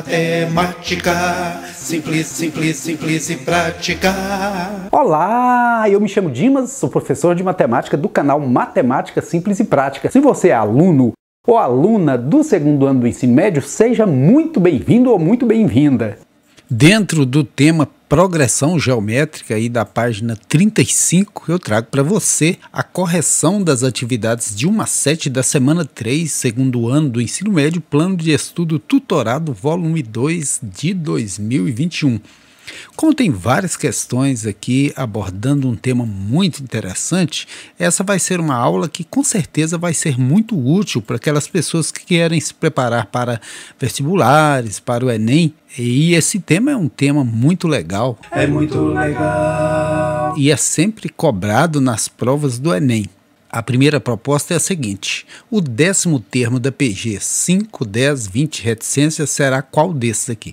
matemática, simples, simples, simples e prática. Olá, eu me chamo Dimas, sou professor de matemática do canal Matemática Simples e Prática. Se você é aluno ou aluna do segundo ano do ensino médio, seja muito bem-vindo ou muito bem-vinda. Dentro do tema progressão geométrica aí da página 35, eu trago para você a correção das atividades de 1 a 7 da semana 3, segundo ano do ensino médio, plano de estudo tutorado, volume 2 de 2021. Contém várias questões aqui abordando um tema muito interessante. Essa vai ser uma aula que com certeza vai ser muito útil para aquelas pessoas que querem se preparar para vestibulares, para o Enem. E esse tema é um tema muito legal. É muito legal. E é sempre cobrado nas provas do Enem. A primeira proposta é a seguinte: o décimo termo da PG 5, 10, 20 será qual desses aqui?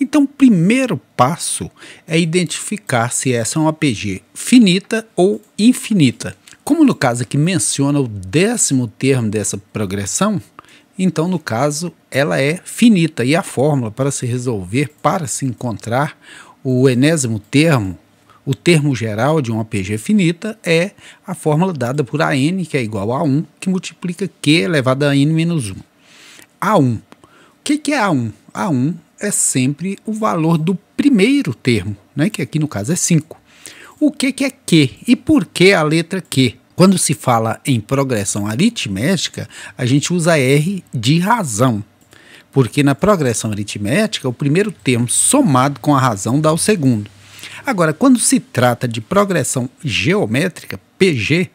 Então, o primeiro passo é identificar se essa é uma PG finita ou infinita. Como no caso que menciona o décimo termo dessa progressão, então, no caso, ela é finita e a fórmula para se resolver, para se encontrar o enésimo termo, o termo geral de uma PG finita, é a fórmula dada por AN, que é igual a 1, que multiplica Q elevado a N menos 1. A1. O que, que é A1? A1 é sempre o valor do primeiro termo, né, que aqui no caso é 5. O que, que é Q e por que a letra Q? Quando se fala em progressão aritmética, a gente usa R de razão, porque na progressão aritmética, o primeiro termo somado com a razão dá o segundo. Agora, quando se trata de progressão geométrica, PG,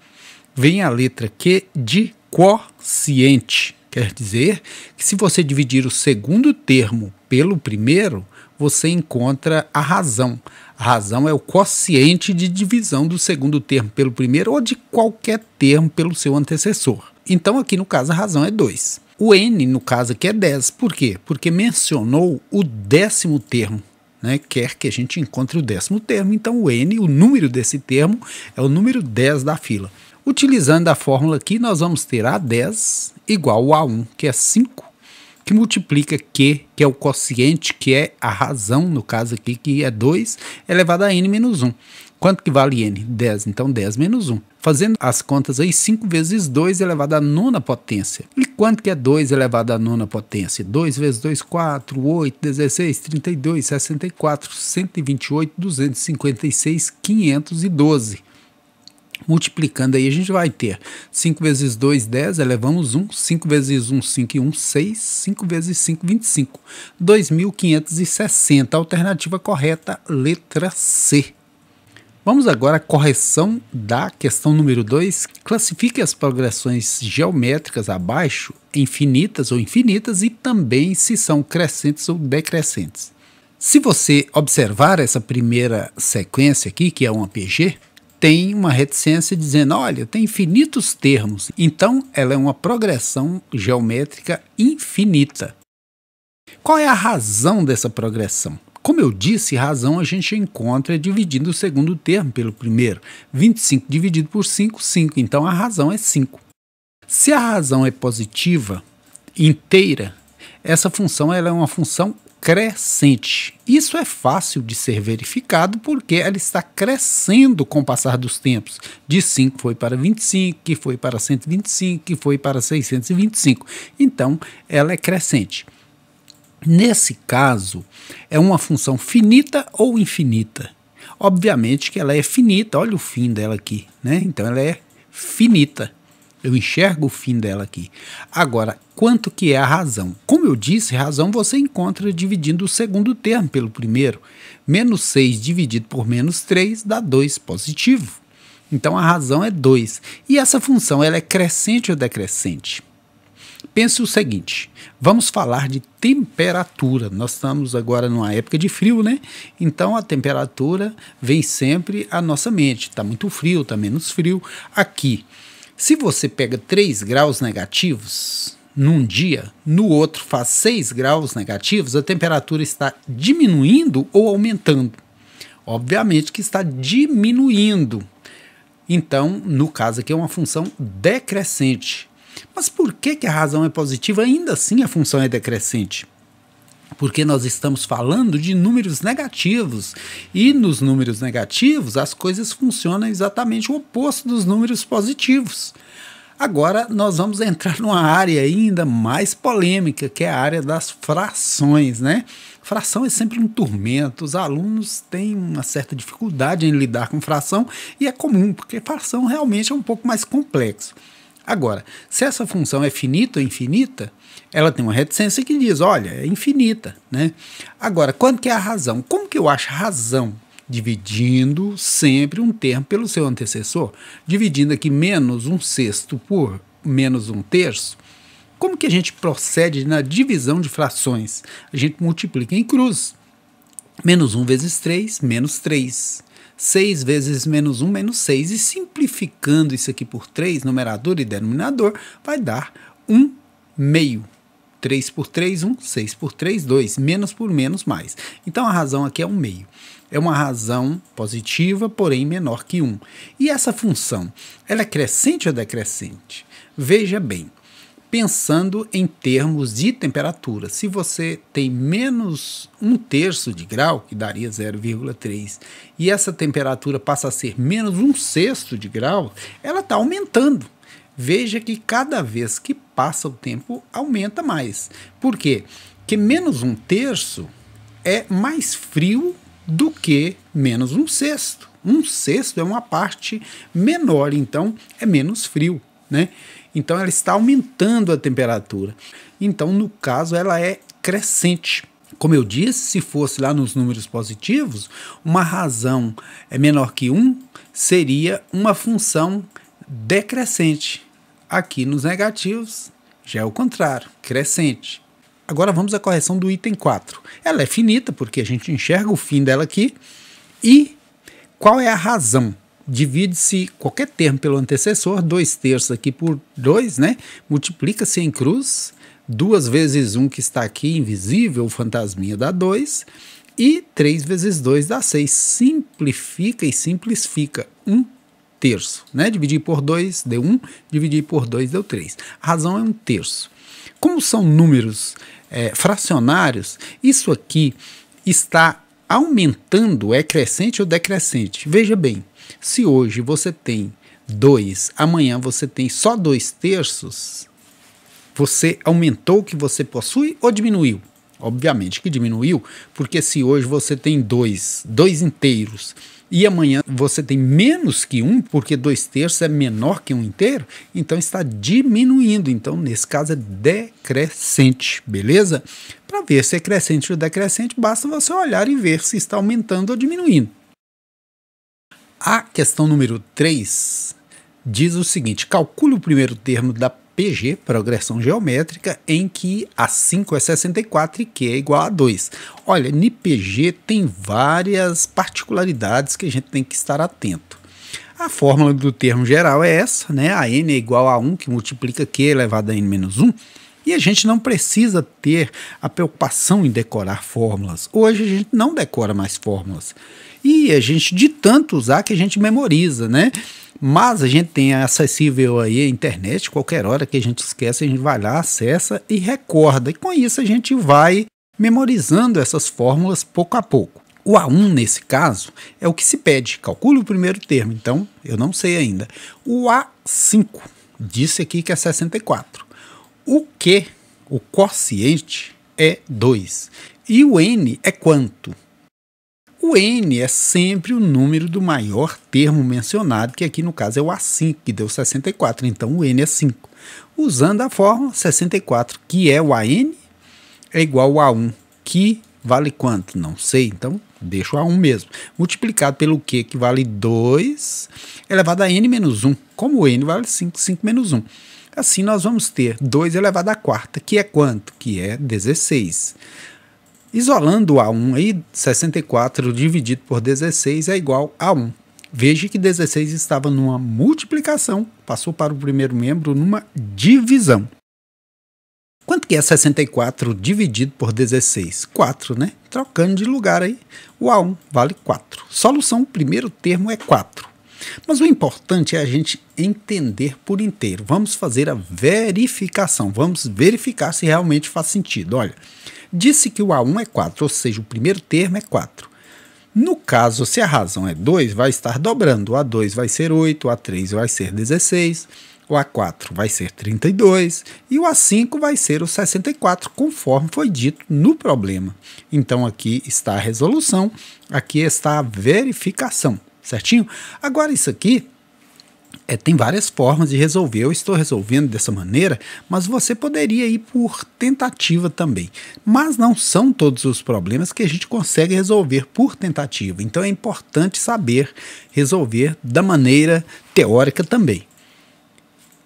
vem a letra Q de quociente. Quer dizer que se você dividir o segundo termo pelo primeiro, você encontra a razão. A razão é o quociente de divisão do segundo termo pelo primeiro ou de qualquer termo pelo seu antecessor. Então, aqui no caso, a razão é 2. O n, no caso aqui, é 10. Por quê? Porque mencionou o décimo termo. Né, quer que a gente encontre o décimo termo, então o n, o número desse termo, é o número 10 da fila. Utilizando a fórmula aqui, nós vamos ter A10 igual a 1, que é 5 que multiplica Q, que é o quociente, que é a razão, no caso aqui, que é 2 é elevado a n menos 1. Quanto que vale n? 10. Então, 10 menos 1. Fazendo as contas aí, 5 vezes 2 elevado à nona potência. E quanto que é 2 elevado à nona potência? 2 vezes 2, 4, 8, 16, 32, 64, 128, 256, 512 multiplicando aí, a gente vai ter 5 vezes 2, 10, elevamos 1, 5 vezes 1, 5 e 1, 6, 5 vezes 5, 25, 2.560, alternativa correta, letra C. Vamos agora à correção da questão número 2. Classifique as progressões geométricas abaixo em finitas ou infinitas e também se são crescentes ou decrescentes. Se você observar essa primeira sequência aqui, que é uma PG, tem uma reticência dizendo: olha, tem infinitos termos, então ela é uma progressão geométrica infinita. Qual é a razão dessa progressão? Como eu disse, razão a gente encontra dividindo o segundo termo pelo primeiro. 25 dividido por 5, 5. Então a razão é 5. Se a razão é positiva, inteira, essa função ela é uma função crescente. Isso é fácil de ser verificado porque ela está crescendo com o passar dos tempos. De 5 foi para 25, que foi para 125, que foi para 625. Então, ela é crescente. Nesse caso, é uma função finita ou infinita? Obviamente que ela é finita, olha o fim dela aqui, né? Então ela é finita. Eu enxergo o fim dela aqui. Agora, quanto que é a razão? Como eu disse, razão você encontra dividindo o segundo termo pelo primeiro. Menos 6 dividido por menos 3 dá 2 positivo. Então a razão é 2. E essa função ela é crescente ou decrescente? Pense o seguinte: vamos falar de temperatura. Nós estamos agora numa época de frio, né? Então a temperatura vem sempre à nossa mente. Está muito frio, está menos frio. Aqui se você pega 3 graus negativos num dia, no outro faz 6 graus negativos, a temperatura está diminuindo ou aumentando? Obviamente que está diminuindo. Então, no caso aqui, é uma função decrescente. Mas por que, que a razão é positiva? Ainda assim, a função é decrescente porque nós estamos falando de números negativos e nos números negativos as coisas funcionam exatamente o oposto dos números positivos. Agora nós vamos entrar numa área ainda mais polêmica, que é a área das frações, né? Fração é sempre um tormento. Os alunos têm uma certa dificuldade em lidar com fração e é comum, porque fração realmente é um pouco mais complexo. Agora, se essa função é finita ou infinita, ela tem uma reticência que diz, olha, é infinita, né? Agora, quanto que é a razão? Como que eu acho razão? Dividindo sempre um termo pelo seu antecessor, dividindo aqui menos um sexto por menos um terço, como que a gente procede na divisão de frações? A gente multiplica em cruz. Menos 1 vezes 3, menos 3. 6 vezes menos 1, menos 6. E simplificando isso aqui por 3, numerador e denominador, vai dar 1 meio. 3 por 3, 1, 6 por 3, 2, menos por menos, mais. Então a razão aqui é um meio. É uma razão positiva, porém menor que 1. E essa função, ela é crescente ou decrescente? Veja bem, pensando em termos de temperatura, se você tem menos um terço de grau, que daria 0,3, e essa temperatura passa a ser menos um sexto de grau, ela está aumentando veja que cada vez que passa o tempo aumenta mais. Por quê? Porque menos um terço é mais frio do que menos um sexto. Um sexto é uma parte menor, então é menos frio, né? Então ela está aumentando a temperatura. Então, no caso, ela é crescente. Como eu disse, se fosse lá nos números positivos, uma razão é menor que 1 seria uma função decrescente. Aqui nos negativos, já é o contrário, crescente. Agora vamos à correção do item 4. Ela é finita, porque a gente enxerga o fim dela aqui. E qual é a razão? Divide-se qualquer termo pelo antecessor, 2 terços aqui por 2, né? Multiplica-se em cruz, 2 vezes um que está aqui, invisível, fantasminha dá 2, e 3 vezes 2 dá 6. Simplifica e simplifica. 1 um terço. Né? Dividir por 2 deu 1, um, dividir por 2 deu 3. A razão é um terço. Como são números é, fracionários, isso aqui está aumentando, é crescente ou decrescente. Veja bem, se hoje você tem 2, amanhã você tem só 2 terços, você aumentou o que você possui ou diminuiu? Obviamente que diminuiu, porque se hoje você tem dois, dois inteiros e amanhã você tem menos que um, porque dois terços é menor que um inteiro, então está diminuindo. Então, nesse caso, é decrescente, beleza? Para ver se é crescente ou decrescente, basta você olhar e ver se está aumentando ou diminuindo. A questão número 3 diz o seguinte: calcule o primeiro termo da PG, progressão geométrica, em que A5 é 64 e Q é igual a 2. Olha, NPG tem várias particularidades que a gente tem que estar atento. A fórmula do termo geral é essa, né? A n é igual a 1, que multiplica q elevado a n menos 1. E a gente não precisa ter a preocupação em decorar fórmulas. Hoje a gente não decora mais fórmulas. E a gente, de tanto usar, que a gente memoriza, né? Mas a gente tem acessível aí a internet, qualquer hora que a gente esquece, a gente vai lá, acessa e recorda. E com isso a gente vai memorizando essas fórmulas pouco a pouco. O A1, nesse caso, é o que se pede. Calcule o primeiro termo, então eu não sei ainda. O A5 disse aqui que é 64. O Q, o quociente, é 2. E o N é quanto? O N é sempre o número do maior termo mencionado, que aqui no caso é o A5, que deu 64, então o N é 5. Usando a fórmula 64, que é o AN, é igual a 1, que vale quanto? Não sei, então deixo a 1 mesmo. Multiplicado pelo Q, que vale 2, elevado a N menos 1. Como o N vale 5, 5 menos 1. Assim nós vamos ter 2 elevado à quarta, que é quanto? Que é 16. Isolando a 1 aí 64 dividido por 16 é igual a 1. Veja que 16 estava numa multiplicação, passou para o primeiro membro numa divisão. Quanto que é 64 dividido por 16? 4, né? Trocando de lugar aí, o A1 vale 4. Solução, o primeiro termo é 4. Mas o importante é a gente entender por inteiro. Vamos fazer a verificação, vamos verificar se realmente faz sentido. Olha, disse que o A1 é 4, ou seja, o primeiro termo é 4. No caso, se a razão é 2, vai estar dobrando. O A2 vai ser 8, o A3 vai ser 16, o A4 vai ser 32 e o A5 vai ser o 64, conforme foi dito no problema. Então aqui está a resolução, aqui está a verificação, certinho? Agora isso aqui é, tem várias formas de resolver. Eu estou resolvendo dessa maneira, mas você poderia ir por tentativa também. Mas não são todos os problemas que a gente consegue resolver por tentativa. Então é importante saber resolver da maneira teórica também.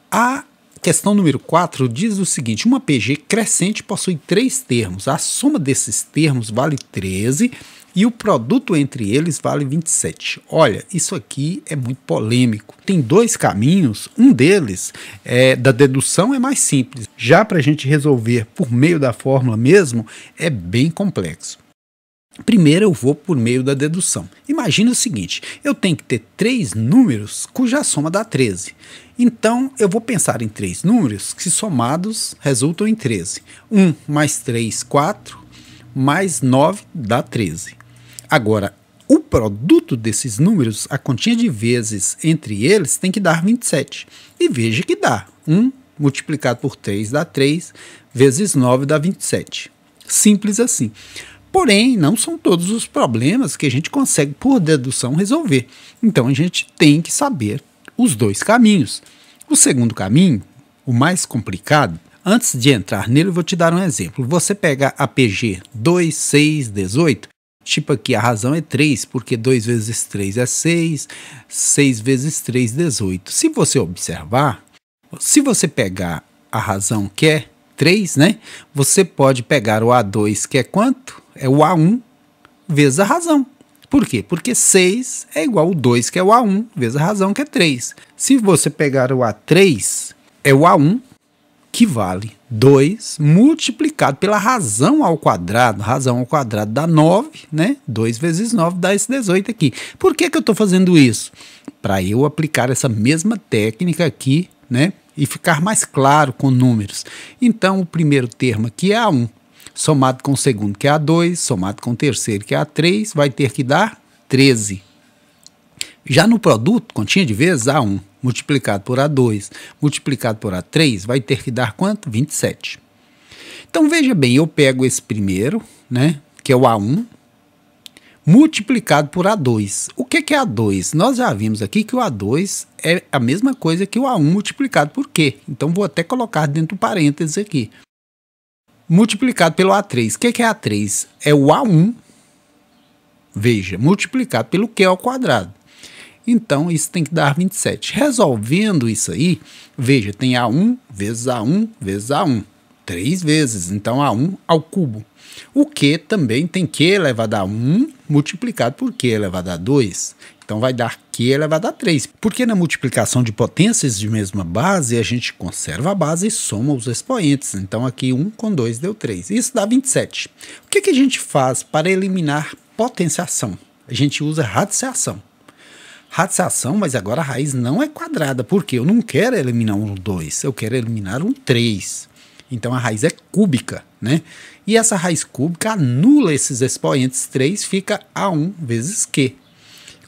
A questão número 4 diz o seguinte: uma PG crescente possui três termos. A soma desses termos vale 13 e o produto entre eles vale 27. Olha, isso aqui é muito polêmico. Tem dois caminhos, um deles é da dedução é mais simples. Já para a gente resolver por meio da fórmula mesmo, é bem complexo. Primeiro eu vou por meio da dedução. Imagina o seguinte: eu tenho que ter três números cuja soma dá 13. Então eu vou pensar em três números que somados resultam em 13. 1 mais 3, 4, mais 9 dá 13. Agora, o produto desses números, a quantia de vezes entre eles, tem que dar 27. E veja que dá. 1 multiplicado por 3 dá 3, vezes 9 dá 27. Simples assim. Porém, não são todos os problemas que a gente consegue, por dedução, resolver. Então, a gente tem que saber os dois caminhos. O segundo caminho, o mais complicado, antes de entrar nele, eu vou te dar um exemplo. Você pega a PG 2618 Tipo aqui, a razão é 3, porque 2 vezes 3 é 6, 6 vezes 3, 18. Se você observar, se você pegar a razão que é 3, né? Você pode pegar o A2, que é quanto? É o A1 vezes a razão. Por quê? Porque 6 é igual ao 2, que é o A1, vezes a razão, que é 3. Se você pegar o A3, é o A1 que vale 2 multiplicado pela razão ao quadrado. Razão ao quadrado dá 9, né? 2 vezes 9 dá esse 18 aqui. Por que, que eu estou fazendo isso? Para eu aplicar essa mesma técnica aqui, né? E ficar mais claro com números. Então, o primeiro termo aqui é A1, somado com o segundo, que é A2, somado com o terceiro, que é A3, vai ter que dar 13. Já no produto, continha de vezes, A1 multiplicado por A2, multiplicado por A3, vai ter que dar quanto? 27. Então veja bem, eu pego esse primeiro, né, que é o A1, multiplicado por A2. O que, é A2? Nós já vimos aqui que o A2 é a mesma coisa que o A1 multiplicado por Q. Então vou até colocar dentro do parênteses aqui. Multiplicado pelo A3. O que, que é A3? É o A1, veja, multiplicado pelo Q ao quadrado. Então, isso tem que dar 27. Resolvendo isso aí, veja, tem A1 vezes A1 vezes A1. Três vezes, então A1 ao cubo. O Q também tem Q elevado a 1 multiplicado por Q elevado a 2. Então vai dar Q elevado a 3. Porque na multiplicação de potências de mesma base, a gente conserva a base e soma os expoentes. Então aqui 1 com 2 deu 3. Isso dá 27. O que, que a gente faz para eliminar potenciação? A gente usa radiciação radiação, mas agora a raiz não é quadrada, porque eu não quero eliminar um 2, eu quero eliminar um 3. Então a raiz é cúbica, né? E essa raiz cúbica anula esses expoentes 3, fica A1 vezes Q.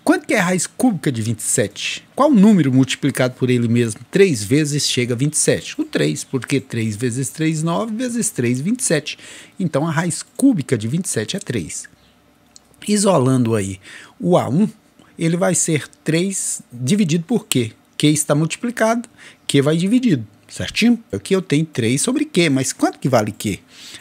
Quanto que é a raiz cúbica de 27? Qual número multiplicado por ele mesmo 3 vezes chega a 27? O 3, porque 3 vezes 3, 9, vezes 3, 27. Então a raiz cúbica de 27 é 3. Isolando aí o A1, ele vai ser 3 dividido por Q. Q está multiplicado, Q vai dividido, certinho? Aqui eu tenho 3 sobre Q, mas quanto que vale Q?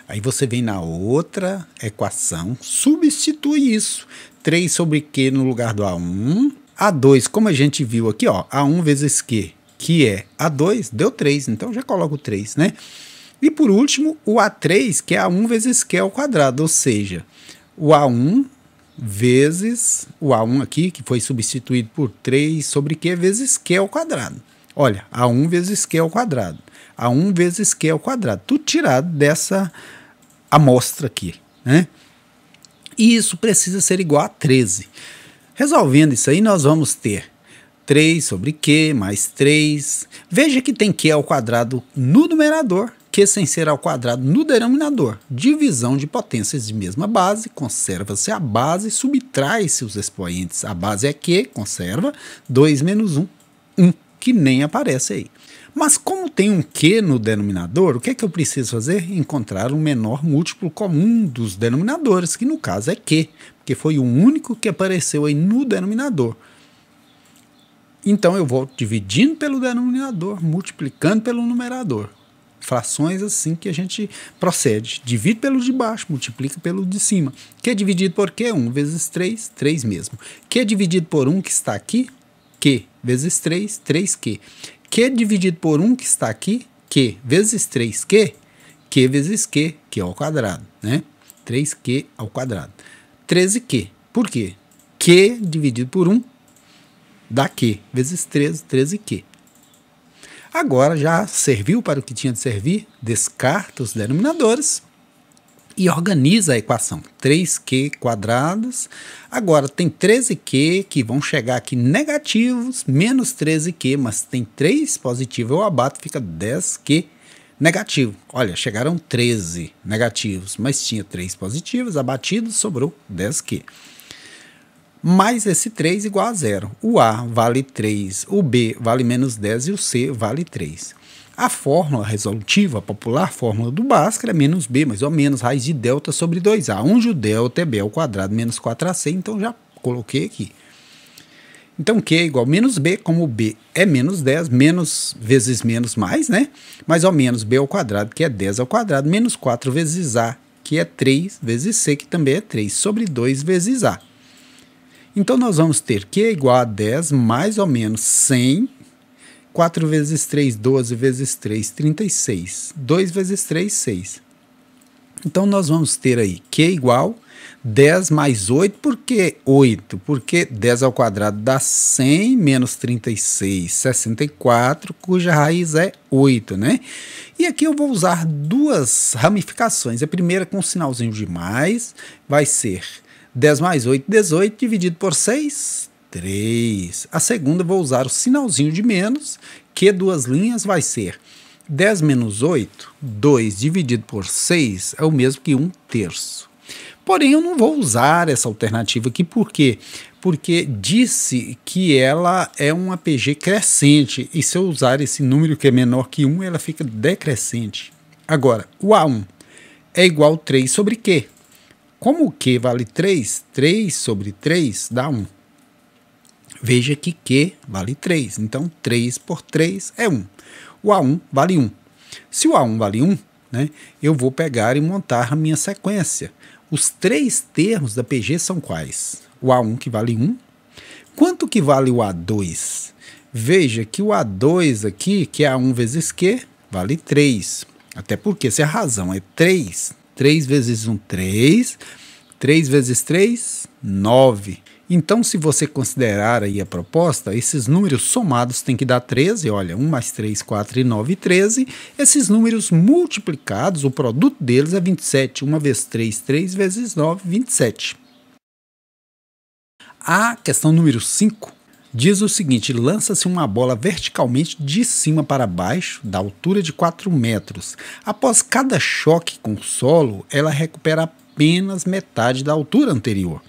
Aí você vem na outra equação, substitui isso. 3 sobre Q no lugar do A1. A2, como a gente viu aqui, ó, A1 vezes Q, que é A2, deu 3, então já coloco 3, né? E por último, o A3, que é A1 vezes Q ao quadrado, ou seja, o A1 vezes o A1 aqui, que foi substituído por 3 sobre Q vezes Q ao quadrado. Olha, A1 vezes Q ao quadrado. A1 vezes Q ao quadrado. Tudo tirado dessa amostra aqui, né? E isso precisa ser igual a 13. Resolvendo isso aí, nós vamos ter 3 sobre Q mais 3. Veja que tem Q ao quadrado no numerador Q sem ser ao quadrado no denominador. Divisão de potências de mesma base, conserva-se a base, subtrai-se os expoentes. A base é Q, conserva, 2 menos 1, 1, que nem aparece aí. Mas como tem um Q no denominador, o que é que eu preciso fazer? Encontrar um menor múltiplo comum dos denominadores, que no caso é Q, porque foi o único que apareceu aí no denominador. Então eu vou dividindo pelo denominador, multiplicando pelo numerador frações assim que a gente procede. Divide pelo de baixo, multiplica pelo de cima. Que é dividido por quê? 1 vezes 3, 3 mesmo. Que é dividido por 1 que está aqui? Q vezes 3, 3Q. Q dividido por 1 que está aqui? Q vezes 3Q? Q vezes Q, Q é ao quadrado, né? 3Q ao quadrado. 13Q. Por quê? Q dividido por 1 dá Q, vezes 13, 13Q. Agora já serviu para o que tinha de servir, descarta os denominadores e organiza a equação. 3q quadrados. Agora tem 13q que vão chegar aqui negativos, menos 13q, mas tem 3 positivo, eu abato, fica 10q negativo. Olha, chegaram 13 negativos, mas tinha 3 positivos, abatido, sobrou 10q mais esse 3 igual a zero. O A vale 3, o B vale menos 10 e o C vale 3. A fórmula resolutiva, a popular fórmula do Bhaskara, é menos b mais ou menos raiz de delta sobre 2a, onde o delta é b ao quadrado menos 4ac, então já coloquei aqui. Então q é igual a menos b, como b é menos 10, menos vezes menos mais, né? Mais ou menos b ao quadrado, que é 10 ao quadrado, menos 4 vezes a, que é 3, vezes c, que também é 3, sobre 2 vezes a. Então, nós vamos ter Q igual a 10 mais ou menos 100. 4 vezes 3, 12 vezes 3, 36. 2 vezes 3, 6. Então, nós vamos ter aí Q igual 10 mais 8, por que 8? Porque 10 ao quadrado dá 100 menos 36, 64, cuja raiz é 8, né? E aqui eu vou usar duas ramificações. A primeira com um sinalzinho de mais vai ser 10 mais 8, 18, dividido por 6, 3. A segunda vou usar o sinalzinho de menos, que duas linhas vai ser 10 menos 8, 2 dividido por 6 é o mesmo que 1 terço. Porém, eu não vou usar essa alternativa aqui, por quê? Porque disse que ela é um APG crescente, e se eu usar esse número que é menor que 1, ela fica decrescente. Agora, o A1 é igual a 3 sobre quê? Como Q vale 3, 3 sobre 3 dá 1. Veja que Q vale 3, então 3 por 3 é 1. O A1 vale 1. Se o A1 vale 1, né, eu vou pegar e montar a minha sequência. Os três termos da PG são quais? O A1 que vale 1. Quanto que vale o A2? Veja que o A2 aqui, que é A1 vezes Q, vale 3. Até porque se a razão é 3, 3 vezes 1, 3. 3 vezes 3, 9. Então, se você considerar aí a proposta, esses números somados têm que dar 13, olha, 1 mais 3, 4 e 9, 13. Esses números multiplicados, o produto deles é 27. 1 vezes 3, 3 vezes 9, 27. A questão número 5 diz o seguinte: lança-se uma bola verticalmente de cima para baixo, da altura de 4 metros. Após cada choque com o solo, ela recupera apenas metade da altura anterior.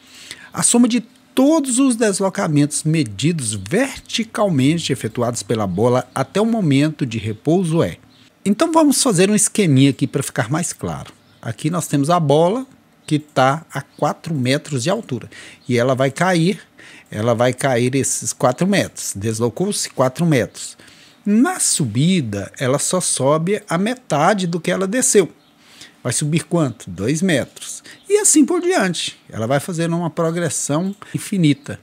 A soma de todos os deslocamentos medidos verticalmente efetuados pela bola até o momento de repouso é. Então vamos fazer um esqueminha aqui para ficar mais claro. Aqui nós temos a bola que está a 4 metros de altura e ela vai cair ela vai cair esses 4 metros. Deslocou-se 4 metros. Na subida, ela só sobe a metade do que ela desceu. Vai subir quanto? 2 metros. E assim por diante. Ela vai fazendo uma progressão infinita.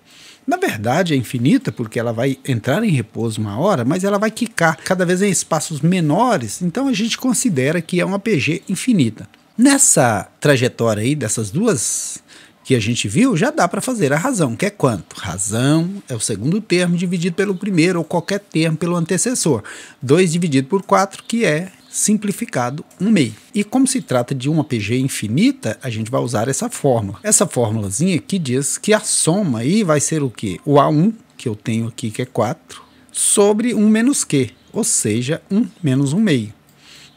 Na verdade, é infinita, porque ela vai entrar em repouso uma hora, mas ela vai quicar cada vez em espaços menores, então a gente considera que é uma PG infinita. Nessa trajetória aí dessas duas que a gente viu, já dá para fazer a razão, que é quanto? Razão é o segundo termo dividido pelo primeiro ou qualquer termo pelo antecessor. 2 dividido por 4, que é simplificado um meio. E como se trata de uma PG infinita, a gente vai usar essa fórmula. Essa fórmulazinha aqui diz que a soma aí vai ser o que? O A1, que eu tenho aqui que é 4, sobre 1 menos Q, ou seja, 1 menos 1 meio.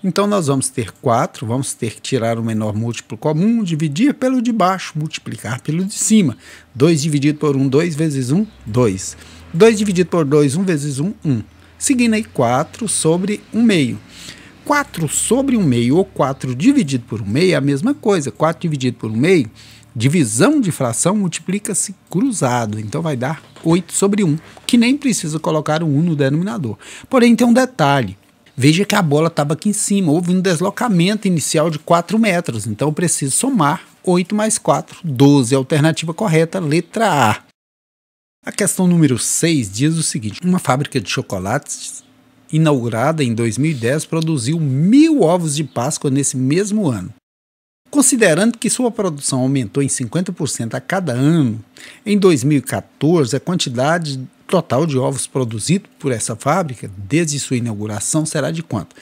Então, nós vamos ter 4, vamos ter que tirar o menor múltiplo comum, dividir pelo de baixo, multiplicar pelo de cima. 2 dividido por 1, 2 vezes 1, 2. 2 dividido por 2, 1 vezes 1, 1. Seguindo aí 4 sobre 1 meio. 4 sobre 1 meio ou 4 dividido por 1 meio é a mesma coisa. 4 dividido por 1 meio, divisão de fração multiplica-se cruzado. Então vai dar 8 sobre 1, que nem precisa colocar o 1 no denominador. Porém, tem um detalhe. Veja que a bola estava aqui em cima, houve um deslocamento inicial de 4 metros, então eu preciso somar 8 mais 4, 12, alternativa correta, letra A. A questão número 6 diz o seguinte: uma fábrica de chocolates inaugurada em 2010 produziu mil ovos de Páscoa nesse mesmo ano. Considerando que sua produção aumentou em 50% a cada ano, em 2014 a quantidade total de ovos produzido por essa fábrica, desde sua inauguração, será de quanto?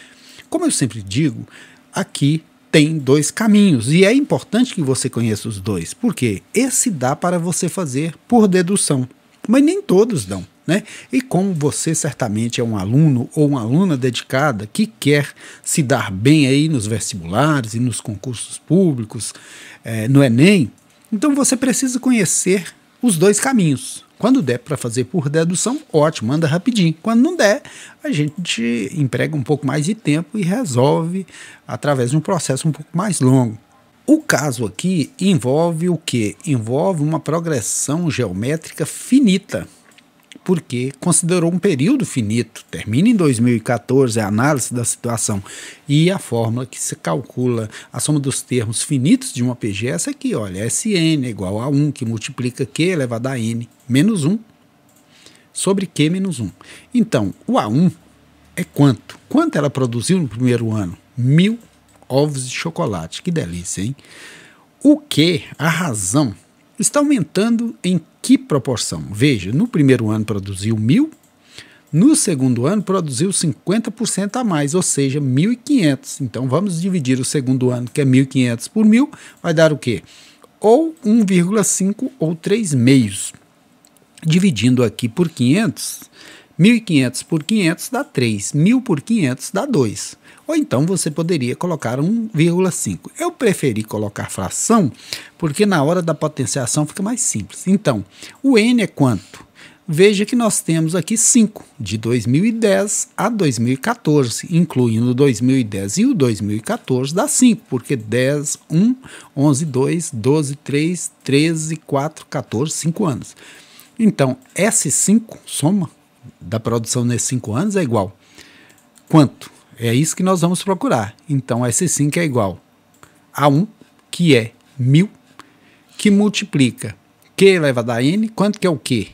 Como eu sempre digo, aqui tem dois caminhos e é importante que você conheça os dois, porque esse dá para você fazer por dedução, mas nem todos dão. Né? E como você certamente é um aluno ou uma aluna dedicada que quer se dar bem aí nos vestibulares e nos concursos públicos, é, no Enem, então você precisa conhecer os dois caminhos, quando der para fazer por dedução, ótimo, anda rapidinho. Quando não der, a gente emprega um pouco mais de tempo e resolve através de um processo um pouco mais longo. O caso aqui envolve o que? Envolve uma progressão geométrica finita porque considerou um período finito. Termina em 2014 a análise da situação e a fórmula que se calcula a soma dos termos finitos de uma PG é essa aqui, olha, Sn é igual a 1 que multiplica Q elevado a N menos 1 sobre Q menos 1. Então, o A1 é quanto? Quanto ela produziu no primeiro ano? Mil ovos de chocolate. Que delícia, hein? O Q, a razão está aumentando em que proporção? Veja, no primeiro ano produziu mil, no segundo ano produziu 50% a mais, ou seja, 1.500. Então vamos dividir o segundo ano, que é 1.500 por mil, vai dar o quê? Ou 1,5 ou 3 meios. Dividindo aqui por 500, 1.500 por 500 dá 3, 1.000 por 500 dá 2. Ou então você poderia colocar 1,5. Eu preferi colocar fração, porque na hora da potenciação fica mais simples. Então, o n é quanto? Veja que nós temos aqui 5, de 2010 a 2014, incluindo 2010 e o 2014 dá 5, porque 10, 1, 11, 2, 12, 3, 13, 4, 14, 5 anos. Então, S5 soma da produção nesses cinco anos é igual. Quanto? É isso que nós vamos procurar. Então, S5 é igual a 1, que é 1000, que multiplica Q elevado a N, quanto que é o Q?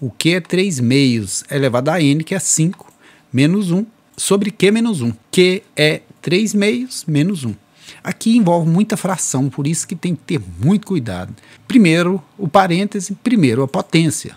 O Q é 3 meios elevado a N, que é 5, menos 1, sobre Q menos 1. Q é 3 meios menos 1. Aqui envolve muita fração, por isso que tem que ter muito cuidado. Primeiro, o parêntese, primeiro a potência.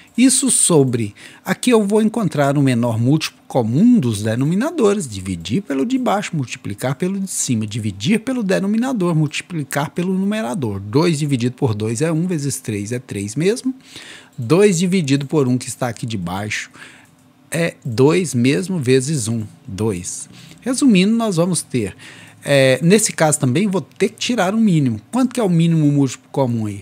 Isso sobre aqui eu vou encontrar o menor múltiplo comum dos denominadores, dividir pelo de baixo, multiplicar pelo de cima, dividir pelo denominador, multiplicar pelo numerador. 2 dividido por 2 é 1 vezes 3 é 3 mesmo. 2 dividido por 1 que está aqui de baixo é 2 mesmo vezes 1, 2. Resumindo, nós vamos ter, é, nesse caso também vou ter que tirar um mínimo. Quanto que é o mínimo múltiplo comum aí?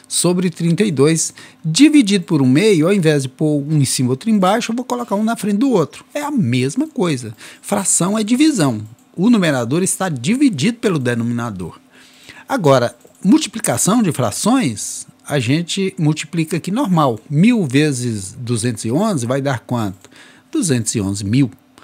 sobre 32, dividido por um meio, ao invés de pôr um em cima e outro embaixo, eu vou colocar um na frente do outro. É a mesma coisa. Fração é divisão. O numerador está dividido pelo denominador. Agora, multiplicação de frações, a gente multiplica aqui normal. Mil vezes 211 vai dar quanto? 211 mil.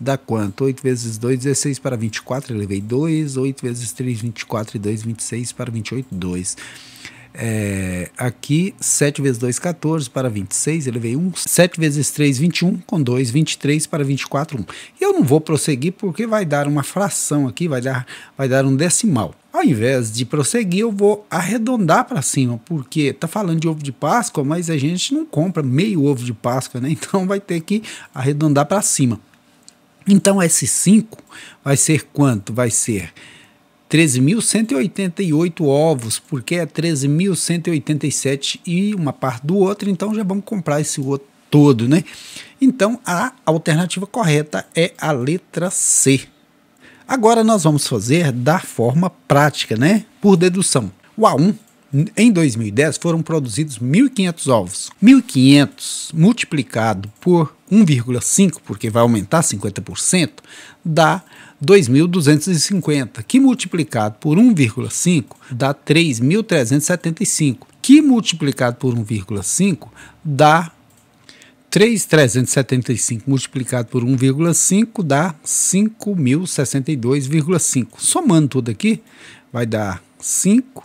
dá quanto? 8 vezes 2, 16 para 24, elevei 2. 8 vezes 3, 24 e 2, 26 para 28, 2. É, aqui, 7 vezes 2, 14 para 26, elevei 1. 7 vezes 3, 21, com 2, 23 para 24, 1. Eu não vou prosseguir porque vai dar uma fração aqui, vai dar, vai dar um decimal. Ao invés de prosseguir, eu vou arredondar para cima, porque está falando de ovo de Páscoa, mas a gente não compra meio ovo de Páscoa, né? Então vai ter que arredondar para cima. Então, S5 vai ser quanto? Vai ser 13.188 ovos, porque é 13.187 e uma parte do outro, então já vamos comprar esse outro todo, né? Então, a alternativa correta é a letra C. Agora nós vamos fazer da forma prática, né? Por dedução. O A1 em 2010 foram produzidos 1.500 ovos. 1.500 multiplicado por 1,5, porque vai aumentar 50%, dá 2.250, que multiplicado por 1,5 dá 3.375, que multiplicado por 1,5 dá 3.375 multiplicado por 1,5 dá 5.062,5. Somando tudo aqui, vai dar 5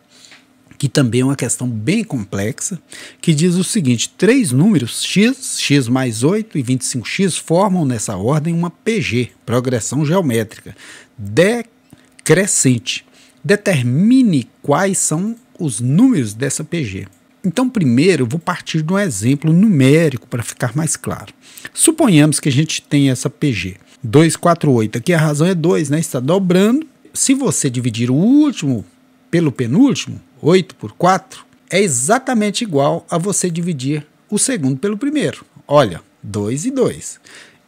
que também é uma questão bem complexa, que diz o seguinte: três números x, x mais 8 e 25x formam nessa ordem uma PG, progressão geométrica, decrescente. Determine quais são os números dessa PG. Então, primeiro, eu vou partir de um exemplo numérico para ficar mais claro. Suponhamos que a gente tem essa PG 248, aqui a razão é 2, né? Está dobrando. Se você dividir o último pelo penúltimo, 8 por 4 é exatamente igual a você dividir o segundo pelo primeiro. Olha, 2 e 2.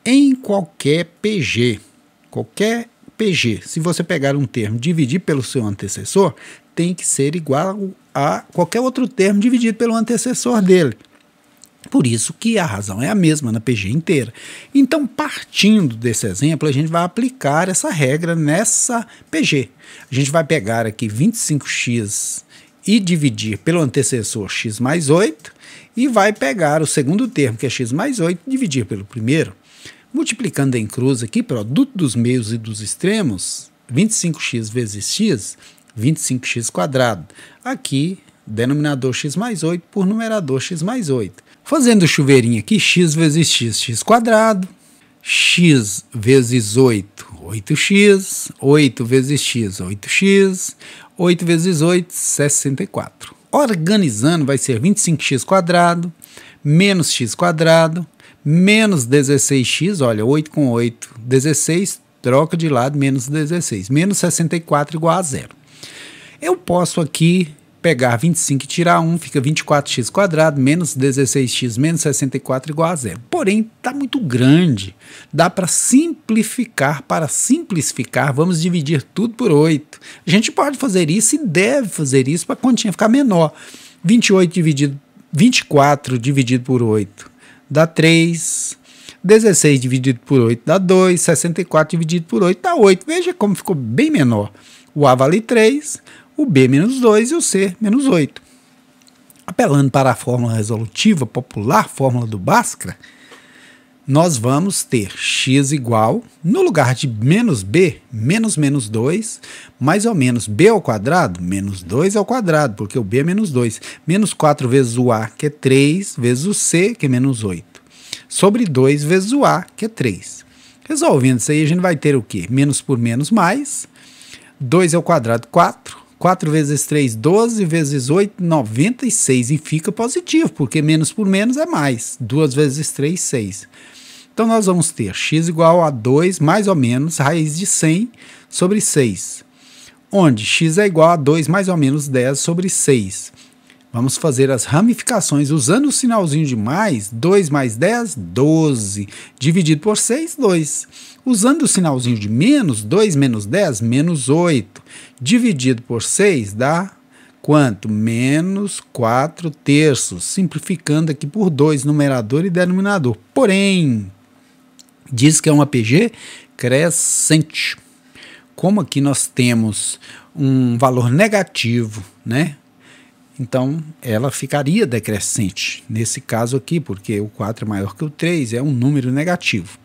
Em qualquer PG, qualquer PG, se você pegar um termo e dividir pelo seu antecessor, tem que ser igual a qualquer outro termo dividido pelo antecessor dele. Por isso que a razão é a mesma na PG inteira. Então, partindo desse exemplo, a gente vai aplicar essa regra nessa PG. A gente vai pegar aqui 25x e dividir pelo antecessor x mais 8 e vai pegar o segundo termo, que é x mais 8, dividir pelo primeiro. Multiplicando em cruz aqui, produto dos meios e dos extremos, 25x vezes x, 25x quadrado. Aqui, denominador x mais 8 por numerador x mais 8. Fazendo o chuveirinho aqui, x vezes x, x quadrado, x vezes 8, 8x, 8 vezes x, 8x, 8 vezes 8, 64. Organizando vai ser 25x quadrado, menos x quadrado, menos 16x, olha, 8 com 8, 16, troca de lado, menos 16, menos 64 igual a zero. Eu posso aqui pegar 25 e tirar 1, fica 24x2, menos 16x menos 64 igual a zero. Porém, está muito grande. Dá para simplificar. Para simplificar, vamos dividir tudo por 8. A gente pode fazer isso e deve fazer isso para a continha ficar menor. 28 dividido 24 dividido por 8 dá 3. 16 dividido por 8 dá 2, 64 dividido por 8 dá 8. Veja como ficou bem menor. O A vale 3, o B menos 2 e o C menos 8. Apelando para a fórmula resolutiva popular, fórmula do Bhaskara, nós vamos ter x igual, no lugar de menos b, menos menos 2, mais ou menos b ao quadrado, menos 2 ao quadrado, porque o b é menos 2, menos 4 vezes o a, que é 3, vezes o c, que é menos 8, sobre 2 vezes o a, que é 3. Resolvendo isso aí, a gente vai ter o quê? Menos por menos, mais 2 ao quadrado, 4, 4 vezes 3, 12 vezes 8, 96. E fica positivo, porque menos por menos é mais. 2 vezes 3, 6. Então nós vamos ter x igual a 2, mais ou menos, raiz de 100 sobre 6. Onde x é igual a 2, mais ou menos 10 sobre 6. Vamos fazer as ramificações usando o sinalzinho de mais, 2 mais 10, 12, dividido por 6, 2. Usando o sinalzinho de menos, 2 menos 10, menos 8, dividido por 6 dá quanto? Menos 4 terços, simplificando aqui por 2, numerador e denominador. Porém, diz que é um APG crescente. Como aqui nós temos um valor negativo, né? Então, ela ficaria decrescente nesse caso aqui, porque o 4 é maior que o 3, é um número negativo.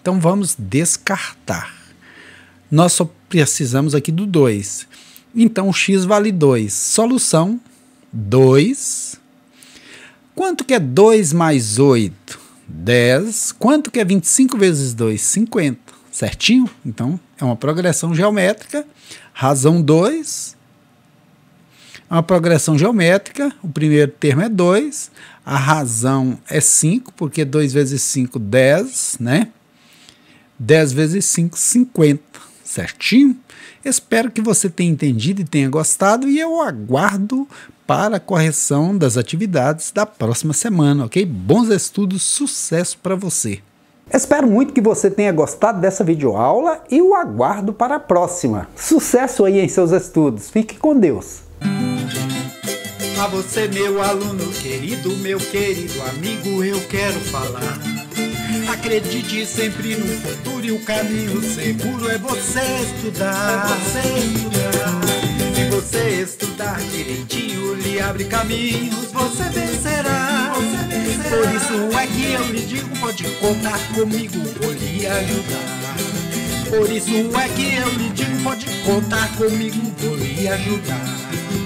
Então, vamos descartar. Nós só precisamos aqui do 2. Então, o x vale 2. Solução, 2. Quanto que é 2 mais 8? 10. Quanto que é 25 vezes 2? 50. Certinho? Então, é uma progressão geométrica. Razão 2 uma progressão geométrica, o primeiro termo é 2, a razão é 5, porque 2 vezes 5, 10, né? 10 vezes 5, 50, certinho? Espero que você tenha entendido e tenha gostado e eu aguardo para a correção das atividades da próxima semana, ok? Bons estudos, sucesso para você! Espero muito que você tenha gostado dessa videoaula e o aguardo para a próxima. Sucesso aí em seus estudos. Fique com Deus. A você, meu aluno querido, meu querido amigo, eu quero falar. Acredite sempre no futuro e o caminho seguro é você estudar. É você estudar. Se você estudar direitinho, lhe abre caminhos, você vencerá. você vencerá. Por isso é que eu lhe digo, pode contar comigo, vou lhe ajudar. Por isso é que eu lhe digo, pode contar comigo, vou lhe ajudar.